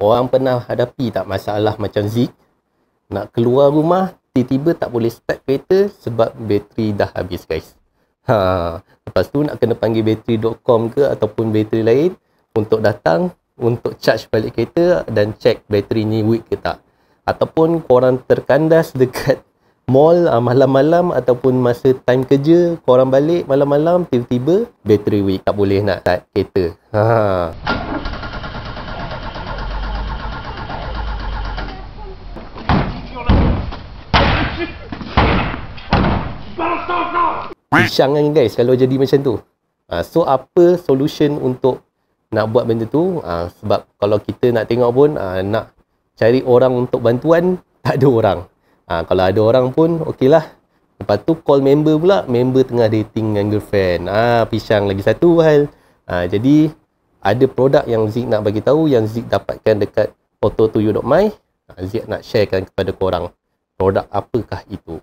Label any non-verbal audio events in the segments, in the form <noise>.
Orang pernah hadapi tak masalah macam Zik? Nak keluar rumah, tiba-tiba tak boleh start kereta sebab bateri dah habis guys. Ha, lepas tu nak kena panggil bateri.com ke ataupun bateri lain untuk datang untuk charge balik kereta dan check bateri ni weak ke tak. Ataupun korang terkandas dekat <laughs> mall ah, malam-malam ataupun masa time kerja korang balik malam-malam tiba-tiba bateri weak tak boleh nak start kereta. Ha. pisang kan guys kalau jadi macam tu. Ha, so apa solution untuk nak buat benda tu? Ha, sebab kalau kita nak tengok pun ha, nak cari orang untuk bantuan <laughs> tak ada orang. Ha, kalau ada orang pun okeylah. Lepas tu call member pula, member tengah dating dengan girlfriend. Ah ha, pisang lagi satu hal. Ha, jadi ada produk yang Zik nak bagi tahu yang Zik dapatkan dekat auto2you.my. Zik nak sharekan kepada korang produk apakah itu.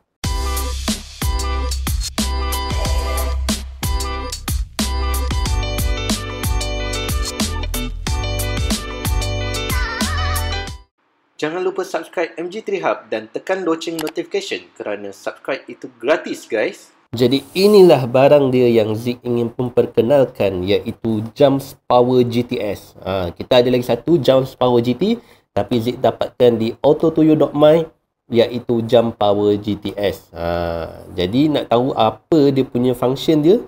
Jangan lupa subscribe MG3 Hub dan tekan loceng notification kerana subscribe itu gratis guys. Jadi inilah barang dia yang Zik ingin memperkenalkan iaitu Jumps Power GTS. Ha, kita ada lagi satu Jumps Power GT tapi Zik dapatkan di autotoyo.my iaitu Jump Power GTS. Ha, jadi nak tahu apa dia punya function dia?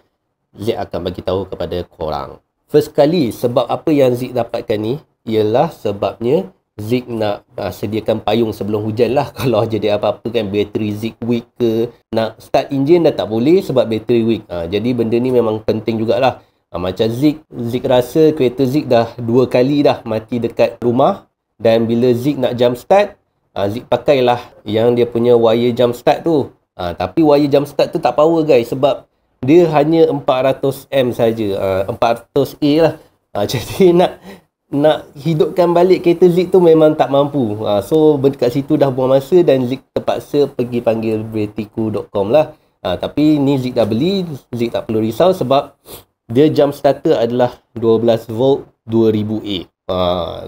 Zik akan bagi tahu kepada korang. First kali sebab apa yang Zik dapatkan ni ialah sebabnya Zik nak uh, sediakan payung sebelum hujan lah <laughs> kalau jadi apa-apa kan bateri Zik weak ke nak start enjin dah tak boleh sebab bateri weak uh, jadi benda ni memang penting jugalah uh, macam Zik Zik rasa kereta Zik dah dua kali dah mati dekat rumah dan bila Zik nak jump start uh, Zik pakailah yang dia punya wire jump start tu uh, tapi wire jump start tu tak power guys sebab dia hanya 400M saja uh, 400A lah uh, <laughs> jadi nak nak hidupkan balik kereta Zik tu memang tak mampu. Ha, so dekat situ dah buang masa dan Zik terpaksa pergi panggil beritiku.com lah. Ha, tapi ni Zik dah beli, Zik tak perlu risau sebab dia jump starter adalah 12 volt 2000A. Ha,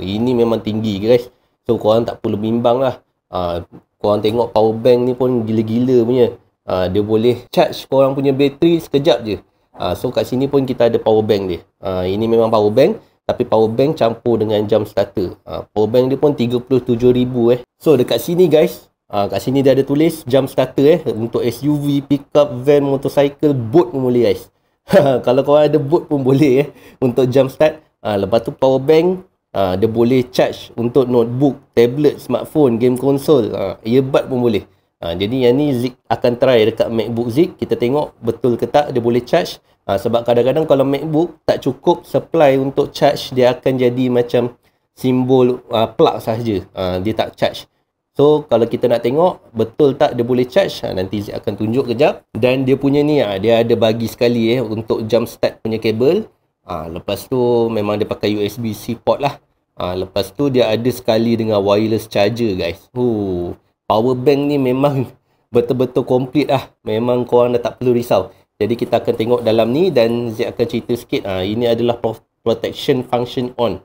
ini memang tinggi guys. So korang tak perlu bimbang lah. Ha, korang tengok power bank ni pun gila-gila punya. Ha, dia boleh charge korang punya bateri sekejap je. Ha, so kat sini pun kita ada power bank dia. Ha, ini memang power bank tapi power bank campur dengan jam starter. Ha, power bank dia pun 37,000 eh. So dekat sini guys, ha, kat sini dia ada tulis jam starter eh untuk SUV, pickup, van, motorcycle, boat pun boleh guys. <laughs> Kalau kau ada boat pun boleh eh untuk jam start. Ha, lepas tu power bank ha, dia boleh charge untuk notebook, tablet, smartphone, game console, ha, earbud pun boleh. Ha, jadi yang ni Zik akan try dekat MacBook Zik. Kita tengok betul ke tak dia boleh charge. Ha, sebab kadang-kadang kalau MacBook tak cukup supply untuk charge, dia akan jadi macam simbol uh, plug sahaja. Ha, dia tak charge. So, kalau kita nak tengok betul tak dia boleh charge, ha, nanti Zik akan tunjuk kejap. Dan dia punya ni, ha, dia ada bagi sekali eh untuk jump start punya kabel. Ha, lepas tu memang dia pakai USB-C port lah. Ha, lepas tu dia ada sekali dengan wireless charger guys. Oh power bank ni memang <laughs> betul-betul komplit lah. Memang korang dah tak perlu risau. Jadi kita akan tengok dalam ni dan Z akan cerita sikit. Ha, ini adalah protection function on.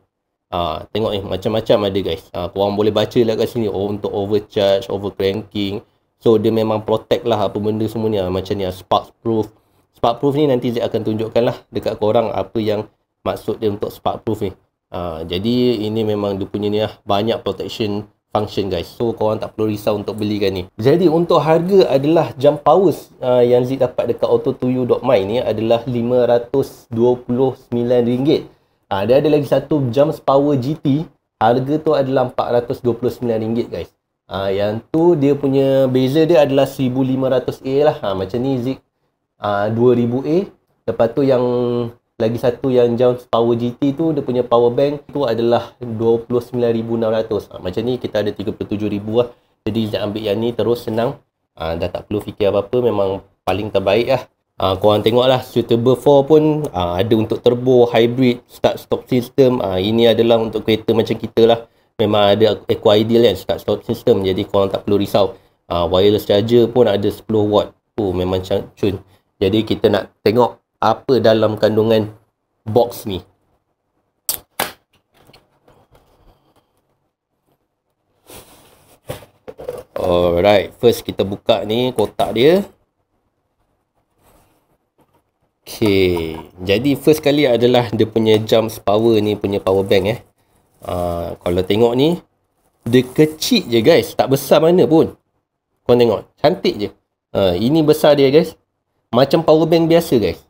Ha, tengok ni macam-macam ada guys. Ha, korang boleh baca lah kat sini. Oh, untuk overcharge, overcranking. So dia memang protect lah apa benda semua ni. Ha, macam ni ha, spark proof. Spark proof ni nanti Z akan tunjukkan lah dekat korang apa yang maksud dia untuk spark proof ni. Ha, jadi ini memang dia punya ni lah banyak protection function guys so korang tak perlu risau untuk belikan ni jadi untuk harga adalah jump powers uh, yang Zik dapat dekat auto2u.my ni adalah RM529 uh, ah, dia ada lagi satu jump power GT harga tu adalah RM429 guys uh, yang tu dia punya beza dia adalah 1500 a lah uh, macam ni Zik uh, 2000A Lepas tu yang lagi satu yang Jones Power GT tu dia punya power bank tu adalah 29600. Ha, ah, macam ni kita ada 37000 lah. Jadi nak ambil yang ni terus senang. Ha, dah tak perlu fikir apa-apa memang paling terbaik lah. Ha, korang tengok lah suitable for pun ha, ada untuk turbo, hybrid, start stop system. Ha, ini adalah untuk kereta macam kita lah. Memang ada eco ideal kan start stop system. Jadi korang tak perlu risau. Ha, wireless charger pun ada 10 watt. Oh, memang cun. Jadi kita nak tengok apa dalam kandungan box ni. Alright, first kita buka ni kotak dia. Okay, jadi first kali adalah dia punya jumps power ni punya power bank eh. Uh, kalau tengok ni, dia kecil je guys, tak besar mana pun. Kau tengok, cantik je. Uh, ini besar dia guys. Macam power bank biasa guys.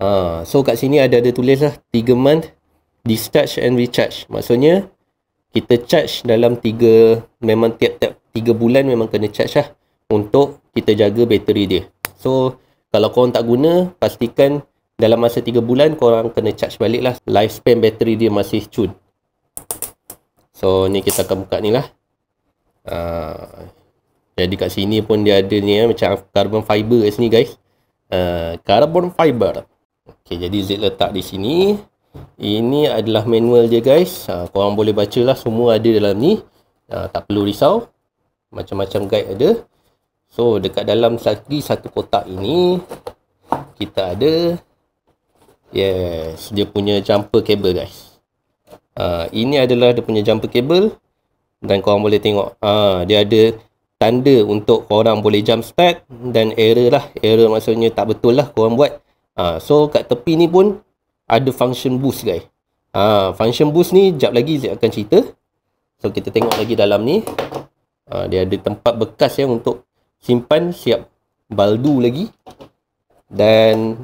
Ha, so kat sini ada ada tulis lah 3 month discharge and recharge. Maksudnya kita charge dalam 3 memang tiap-tiap 3 bulan memang kena charge lah untuk kita jaga bateri dia. So kalau kau tak guna pastikan dalam masa 3 bulan kau orang kena charge balik lah lifespan bateri dia masih cun. So ni kita akan buka ni lah. Ha, jadi kat sini pun dia ada ni ya, macam carbon fiber kat sini guys. Uh, carbon fiber. Okey, jadi Z letak di sini. Ini adalah manual dia guys. Ha, korang boleh baca lah semua ada dalam ni. Ha, tak perlu risau. Macam-macam guide ada. So, dekat dalam lagi satu kotak ini, kita ada yes, dia punya jumper kabel guys. Ha, ini adalah dia punya jumper kabel dan korang boleh tengok ha, dia ada tanda untuk korang boleh jump start dan error lah. Error maksudnya tak betul lah korang buat. Ha, so kat tepi ni pun ada function boost guys. Ha, function boost ni jap lagi saya akan cerita. So kita tengok lagi dalam ni. Ha, dia ada tempat bekas ya untuk simpan siap baldu lagi. Dan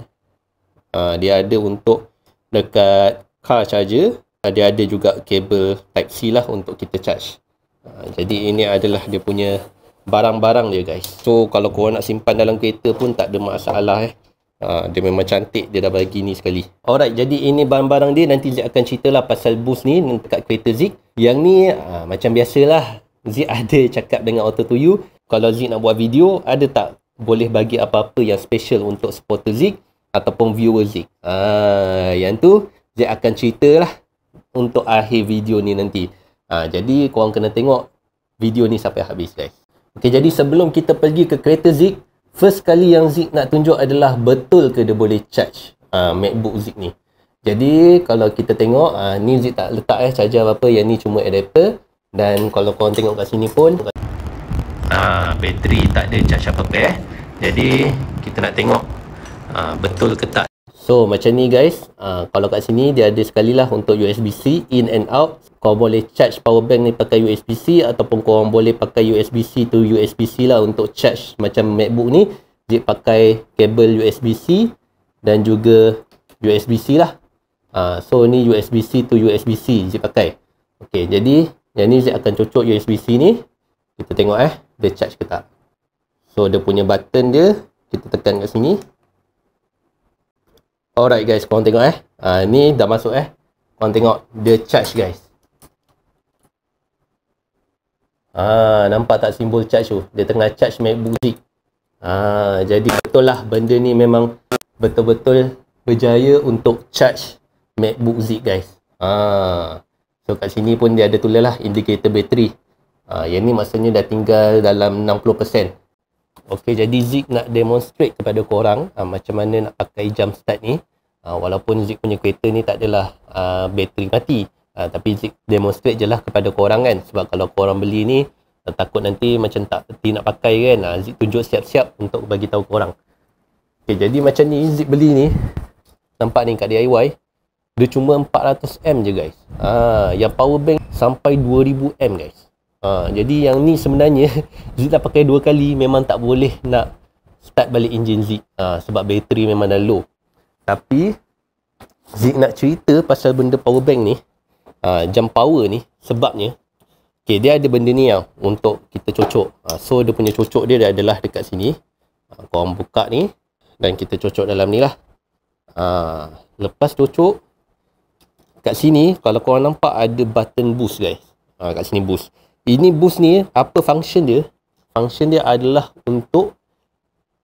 ha, dia ada untuk dekat car charger. Ha, dia ada juga kabel type C lah untuk kita charge. Ha, jadi ini adalah dia punya barang-barang dia guys. So kalau korang nak simpan dalam kereta pun tak ada masalah eh. Uh, dia memang cantik dia dah bagi ni sekali Alright jadi ini barang-barang dia Nanti Zik akan cerita lah pasal bus ni Dekat kereta Zik Yang ni uh, macam biasalah Zik <laughs> ada cakap dengan auto to you Kalau Zik nak buat video Ada tak boleh bagi apa-apa yang special Untuk supporter Zik Ataupun viewer Zik uh, Yang tu Zik akan cerita lah Untuk akhir video ni nanti uh, Jadi korang kena tengok Video ni sampai habis guys Okay jadi sebelum kita pergi ke kereta Zik First kali yang Zik nak tunjuk adalah betul ke dia boleh charge uh, MacBook Zik ni. Jadi kalau kita tengok uh, ni Zik tak letak eh charger apa, apa yang ni cuma adapter dan kalau korang tengok kat sini pun ah bateri tak ada charge apa-apa eh. Jadi kita nak tengok uh, betul ke tak So macam ni guys, uh, kalau kat sini dia ada sekali lah untuk USB-C in and out. Kau boleh charge power bank ni pakai USB-C ataupun kau boleh pakai USB-C to USB-C lah untuk charge macam MacBook ni. Dia pakai kabel USB-C dan juga USB-C lah. Uh, so ni USB-C to USB-C dia pakai. Okay, jadi yang ni dia akan cocok USB-C ni. Kita tengok eh, dia charge ke tak. So dia punya button dia, kita tekan kat sini. Alright guys, korang tengok eh. Uh, ni dah masuk eh. Korang tengok the charge guys. Ah, nampak tak simbol charge tu? Dia tengah charge MacBook Z. Ah, jadi betul lah benda ni memang betul-betul berjaya untuk charge MacBook Z guys. Ah. So kat sini pun dia ada tulis lah indicator bateri. Ah, yang ni maksudnya dah tinggal dalam 60%. Okey, jadi Zik nak demonstrate kepada korang uh, macam mana nak pakai jam start ni. Uh, walaupun Zik punya kereta ni tak adalah uh, bateri mati. Uh, tapi Zik demonstrate je lah kepada korang kan. Sebab kalau korang beli ni, takut nanti macam tak peti nak pakai kan. Uh, Zik tunjuk siap-siap untuk bagi tahu korang. Okey, jadi macam ni Zik beli ni. Nampak ni kat DIY. Dia cuma 400M je guys. Ah, yang power bank sampai 2000M guys. Ha, jadi yang ni sebenarnya <laughs> Zip dah pakai dua kali Memang tak boleh nak Start balik enjin Zip ha, Sebab bateri memang dah low Tapi Zip nak cerita pasal benda power bank ni ha, Jam power ni Sebabnya okay, Dia ada benda ni yang Untuk kita cocok ha, So dia punya cocok dia, dia adalah dekat sini ha, Korang buka ni Dan kita cocok dalam ni lah ha, Lepas cocok Kat sini Kalau korang nampak ada button boost guys ha, Kat sini boost ini bus ni apa function dia function dia adalah untuk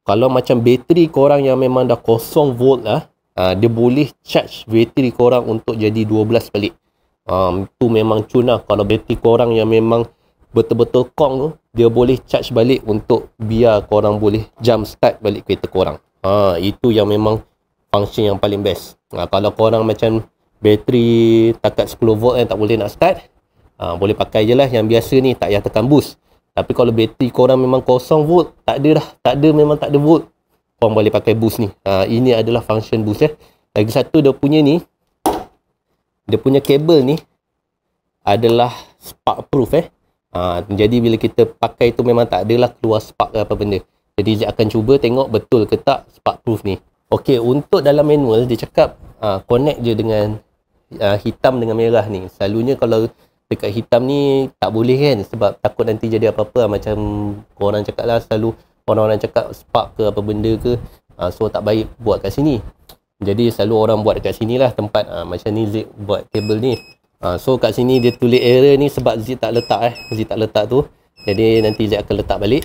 kalau macam bateri korang yang memang dah kosong volt lah uh, dia boleh charge bateri korang untuk jadi 12 balik um, tu memang cunah kalau bateri korang yang memang betul-betul kong tu dia boleh charge balik untuk biar korang boleh jump start balik kereta korang ha, itu yang memang function yang paling best ha, kalau korang macam bateri takat 10 volt kan tak boleh nak start ha, boleh pakai je lah yang biasa ni tak payah tekan boost tapi kalau bateri korang memang kosong volt tak ada dah tak ada memang tak ada volt korang boleh pakai boost ni ha, ini adalah function boost eh lagi satu dia punya ni dia punya kabel ni adalah spark proof eh ha, jadi bila kita pakai tu memang tak adalah keluar spark ke apa benda jadi dia akan cuba tengok betul ke tak spark proof ni Okey, untuk dalam manual dia cakap ha, connect je dengan ha, hitam dengan merah ni selalunya kalau dekat hitam ni tak boleh kan sebab takut nanti jadi apa-apa lah. macam orang cakap lah selalu orang-orang cakap spark ke apa benda ke uh, so tak baik buat kat sini jadi selalu orang buat dekat sini lah tempat uh, macam ni Zik buat kabel ni uh, so kat sini dia tulis area ni sebab Zik tak letak eh Zik tak letak tu jadi nanti Zik akan letak balik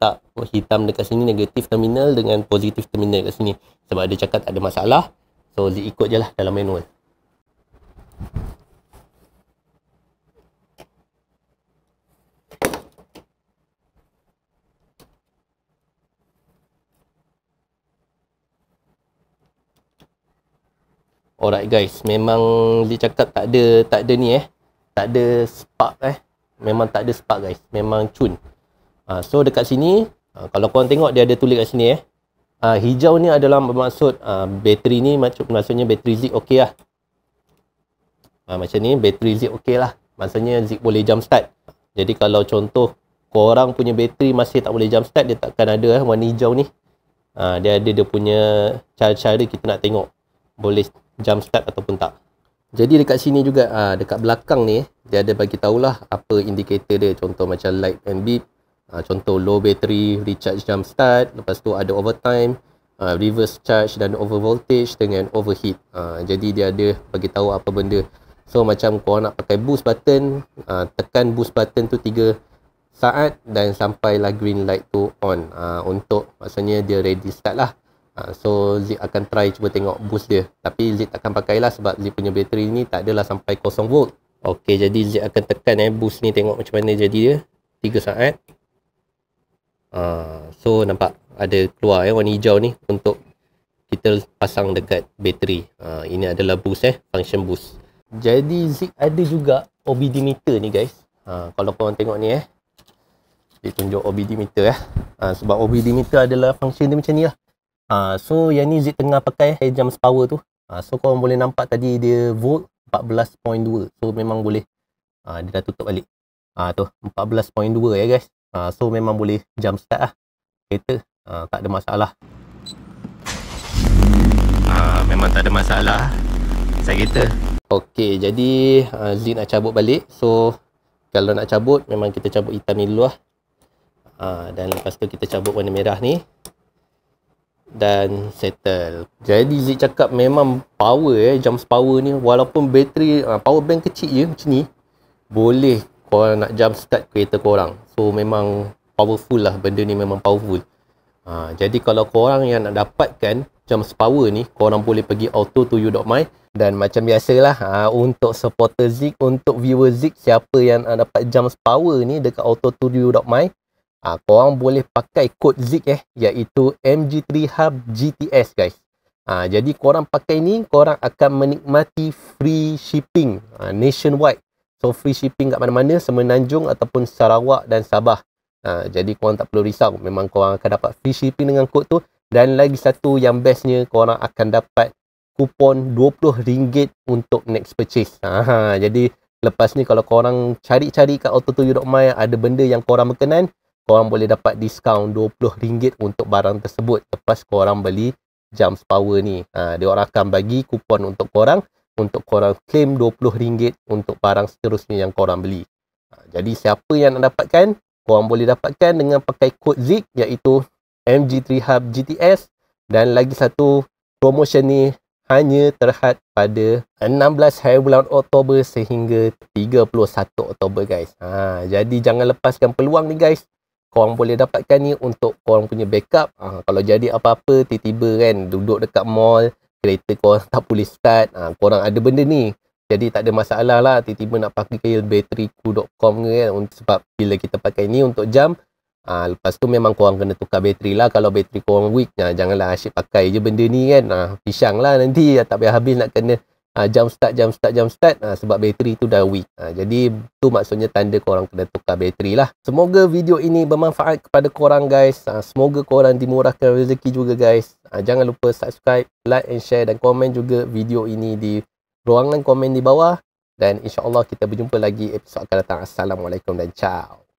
tak hitam dekat sini negatif terminal dengan positif terminal dekat sini sebab dia cakap tak ada masalah so Zik ikut je lah dalam manual Alright guys, memang dia cakap tak ada tak ada ni eh. Tak ada spark eh. Memang tak ada spark guys. Memang cun. Uh, so dekat sini, uh, kalau korang tengok dia ada tulis kat sini eh. Uh, hijau ni adalah bermaksud uh, bateri ni macam maksudnya bateri zip okey lah. Uh, macam ni bateri zip okey lah. Maksudnya zip boleh jump start. Jadi kalau contoh korang punya bateri masih tak boleh jump start dia takkan ada eh warna hijau ni. Uh, dia ada dia punya cara-cara kita nak tengok boleh Jump start ataupun tak. Jadi dekat sini juga ha, dekat belakang ni dia ada bagi tahulah apa indikator dia contoh macam light and beep, ha, contoh low battery, recharge jump start, lepas tu ada overtime, ha, reverse charge dan over voltage dengan overheat. Ha, jadi dia ada bagi tahu apa benda. So macam kau nak pakai boost button, ha, tekan boost button tu 3 saat dan sampailah green light tu on. Ha, untuk maksudnya dia ready start lah. Ha, so Zik akan try cuba tengok boost dia tapi Zik takkan pakai lah sebab Zik punya bateri ni tak adalah sampai kosong volt ok jadi Zik akan tekan eh boost ni tengok macam mana jadi dia 3 saat uh, so nampak ada keluar eh warna hijau ni untuk kita pasang dekat bateri uh, ini adalah boost eh function boost jadi Zik ada juga OBD meter ni guys uh, kalau korang tengok ni eh dia tunjuk OBD meter eh uh, sebab OBD meter adalah function dia macam ni lah Uh, so yang ni Z tengah pakai jumps power tu. Uh, so korang boleh nampak tadi dia volt 14.2. So memang boleh. Uh, dia dah tutup balik. Uh, tu 14.2 ya guys. Uh, so memang boleh jam start lah. Kereta uh, tak ada masalah. Uh, memang tak ada masalah. Saya kereta. Okay jadi uh, Z nak cabut balik. So kalau nak cabut memang kita cabut hitam ni dulu lah. Uh, dan lepas tu kita cabut warna merah ni dan settle. Jadi Zik cakap memang power eh jumps power ni walaupun bateri uh, power bank kecil je macam ni boleh kau nak jump start kereta kau orang. So memang powerful lah benda ni memang powerful. Uh, jadi kalau kau orang yang nak dapatkan jumps power ni kau orang boleh pergi auto2u.my dan macam biasalah uh, untuk supporter Zik untuk viewer Zik siapa yang uh, dapat jumps power ni dekat auto2u.my to Ha, korang boleh pakai kod ZIG eh. Iaitu MG3HUB GTS guys. Ha, jadi korang pakai ni, korang akan menikmati free shipping ha, nationwide. So free shipping kat mana-mana, Semenanjung ataupun Sarawak dan Sabah. Ha, jadi korang tak perlu risau. Memang korang akan dapat free shipping dengan kod tu. Dan lagi satu yang bestnya, korang akan dapat kupon RM20 untuk next purchase. Ha, jadi lepas ni kalau korang cari-cari kat auto2u.my ada benda yang korang berkenan, korang boleh dapat diskaun RM20 untuk barang tersebut lepas korang beli Jumps Power ni. Ha, dia orang akan bagi kupon untuk korang untuk korang claim RM20 untuk barang seterusnya yang korang beli. Ha, jadi siapa yang nak dapatkan, korang boleh dapatkan dengan pakai kod ZIG iaitu MG3Hub GTS dan lagi satu promotion ni hanya terhad pada 16 hari bulan Oktober sehingga 31 Oktober guys. Ha, jadi jangan lepaskan peluang ni guys korang boleh dapatkan ni untuk korang punya backup. Ha, kalau jadi apa-apa, tiba-tiba kan duduk dekat mall, kereta korang <laughs> tak boleh start. Ha, korang ada benda ni. Jadi tak ada masalah lah tiba-tiba nak pakai bateriku.com ke kan. Sebab bila kita pakai ni untuk jam, ha, lepas tu memang korang kena tukar bateri lah. Kalau bateri korang weak, ha, janganlah asyik pakai je benda ni kan. Ha, pisang lah nanti ya, tak payah habis nak kena uh, ah, jam start, jam start, jam start uh, sebab bateri tu dah weak. Uh, jadi, tu maksudnya tanda korang kena tukar bateri lah. Semoga video ini bermanfaat kepada korang guys. Uh, semoga korang dimurahkan rezeki juga guys. Uh, jangan lupa subscribe, like and share dan komen juga video ini di ruangan komen di bawah. Dan insyaAllah kita berjumpa lagi episod akan datang. Assalamualaikum dan ciao.